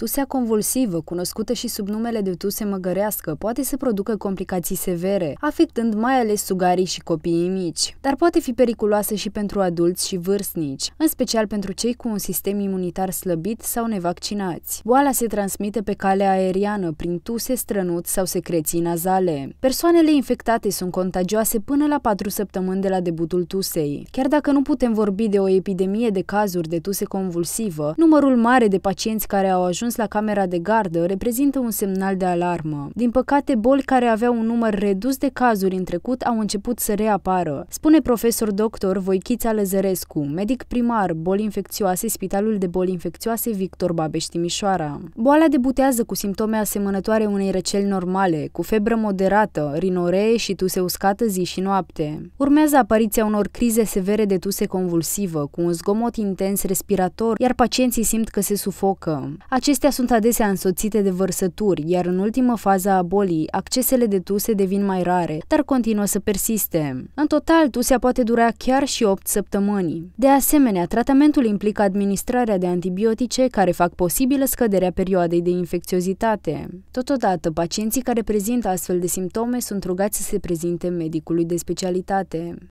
Tusea convulsivă, cunoscută și sub numele de tuse măgărească, poate să producă complicații severe, afectând mai ales sugarii și copiii mici, dar poate fi periculoasă și pentru adulți și vârstnici, în special pentru cei cu un sistem imunitar slăbit sau nevaccinați. Boala se transmite pe cale aeriană, prin tuse, strănut sau secreții nazale. Persoanele infectate sunt contagioase până la 4 săptămâni de la debutul tusei. Chiar dacă nu putem vorbi de o epidemie de cazuri de tuse convulsivă, numărul mare de pacienți care au ajuns ajuns la camera de gardă reprezintă un semnal de alarmă. Din păcate, boli care aveau un număr redus de cazuri în trecut au început să reapară, spune profesor doctor Voichița Lăzărescu, medic primar, boli infecțioase, Spitalul de Boli Infecțioase Victor Babeș Timișoara. Boala debutează cu simptome asemănătoare unei răceli normale, cu febră moderată, rinoree și tuse uscată zi și noapte. Urmează apariția unor crize severe de tuse convulsivă, cu un zgomot intens respirator, iar pacienții simt că se sufocă. Acest Acestea sunt adesea însoțite de vărsături, iar în ultimă fază a bolii, accesele de tuse devin mai rare, dar continuă să persiste. În total, tusea poate dura chiar și 8 săptămâni. De asemenea, tratamentul implică administrarea de antibiotice care fac posibilă scăderea perioadei de infecțiozitate. Totodată, pacienții care prezintă astfel de simptome sunt rugați să se prezinte medicului de specialitate.